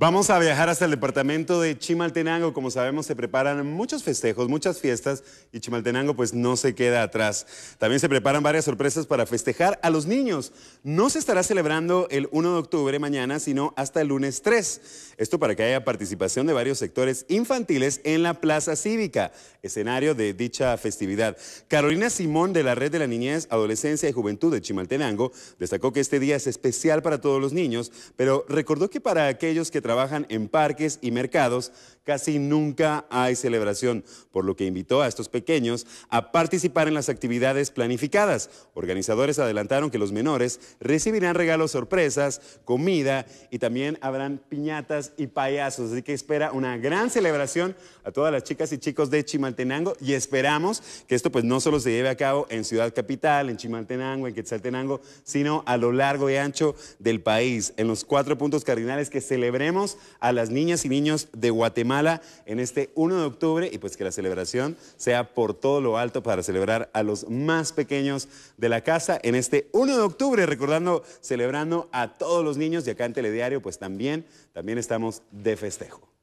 Vamos a viajar hasta el departamento de Chimaltenango. Como sabemos, se preparan muchos festejos, muchas fiestas y Chimaltenango pues no se queda atrás. También se preparan varias sorpresas para festejar a los niños. No se estará celebrando el 1 de octubre mañana, sino hasta el lunes 3. Esto para que haya participación de varios sectores infantiles en la Plaza Cívica, escenario de dicha festividad. Carolina Simón de la Red de la Niñez, Adolescencia y Juventud de Chimaltenango destacó que este día es especial para todos los niños, pero recordó que para aquellos que trabajan en parques y mercados, casi nunca hay celebración, por lo que invitó a estos pequeños a participar en las actividades planificadas. Organizadores adelantaron que los menores recibirán regalos sorpresas, comida y también habrán piñatas y payasos. Así que espera una gran celebración a todas las chicas y chicos de Chimaltenango y esperamos que esto pues no solo se lleve a cabo en Ciudad Capital, en Chimaltenango, en Quetzaltenango, sino a lo largo y ancho del país, en los cuatro puntos cardinales que celebremos a las niñas y niños de Guatemala en este 1 de octubre y pues que la celebración sea por todo lo alto para celebrar a los más pequeños de la casa en este 1 de octubre, recordando, celebrando a todos los niños y acá en Telediario pues también, también estamos de festejo.